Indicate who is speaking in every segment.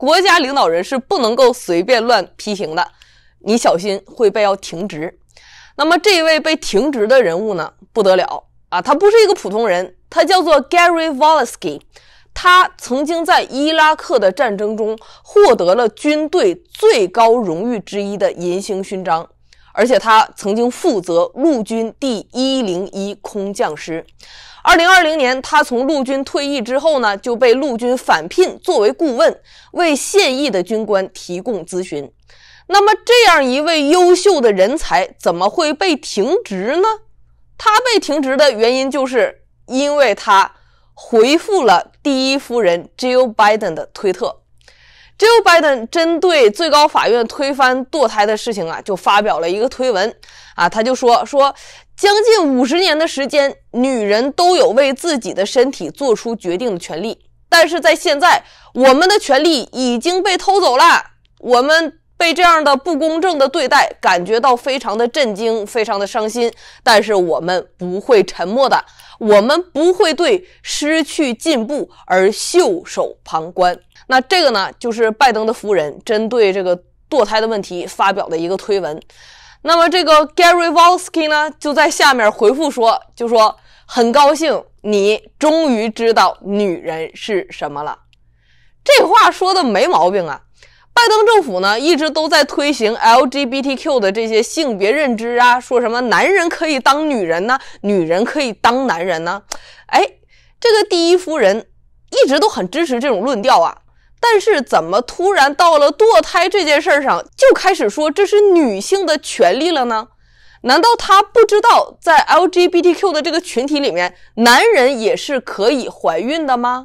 Speaker 1: 国家领导人是不能够随便乱批评的，你小心会被要停职。那么，这位被停职的人物呢？不得了啊！他不是一个普通人，他叫做 Gary v o l a s k y 他曾经在伊拉克的战争中获得了军队最高荣誉之一的银星勋章，而且他曾经负责陆军第一零一空降师。二零二零年，他从陆军退役之后呢，就被陆军返聘作为顾问，为现役的军官提供咨询。那么，这样一位优秀的人才，怎么会被停职呢？他被停职的原因就是因为他回复了第一夫人 Jill Biden 的推特。Joe Biden 针对最高法院推翻堕胎的事情啊，就发表了一个推文啊，他就说说，将近五十年的时间，女人都有为自己的身体做出决定的权利，但是在现在，我们的权利已经被偷走了，我们被这样的不公正的对待，感觉到非常的震惊，非常的伤心，但是我们不会沉默的，我们不会对失去进步而袖手旁观。那这个呢，就是拜登的夫人针对这个堕胎的问题发表的一个推文。那么这个 Gary v o l s k y 呢就在下面回复说，就说很高兴你终于知道女人是什么了。这话说的没毛病啊。拜登政府呢一直都在推行 LGBTQ 的这些性别认知啊，说什么男人可以当女人呢，女人可以当男人呢？哎，这个第一夫人一直都很支持这种论调啊。但是怎么突然到了堕胎这件事上就开始说这是女性的权利了呢？难道他不知道在 LGBTQ 的这个群体里面，男人也是可以怀孕的吗？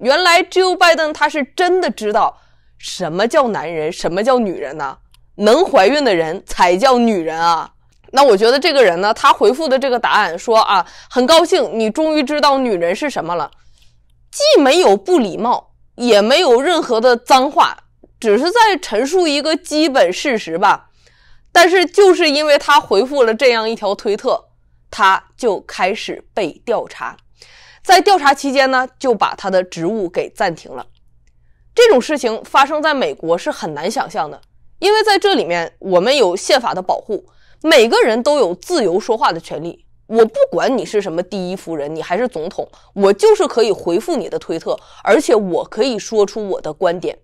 Speaker 1: 原来 Joe Biden 他是真的知道什么叫男人，什么叫女人呢？能怀孕的人才叫女人啊！那我觉得这个人呢，他回复的这个答案说啊，很高兴你终于知道女人是什么了，既没有不礼貌。也没有任何的脏话，只是在陈述一个基本事实吧。但是，就是因为他回复了这样一条推特，他就开始被调查。在调查期间呢，就把他的职务给暂停了。这种事情发生在美国是很难想象的，因为在这里面我们有宪法的保护，每个人都有自由说话的权利。我不管你是什么第一夫人，你还是总统，我就是可以回复你的推特，而且我可以说出我的观点。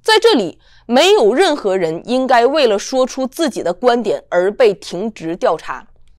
Speaker 1: 在这里，没有任何人应该为了说出自己的观点而被停职调查。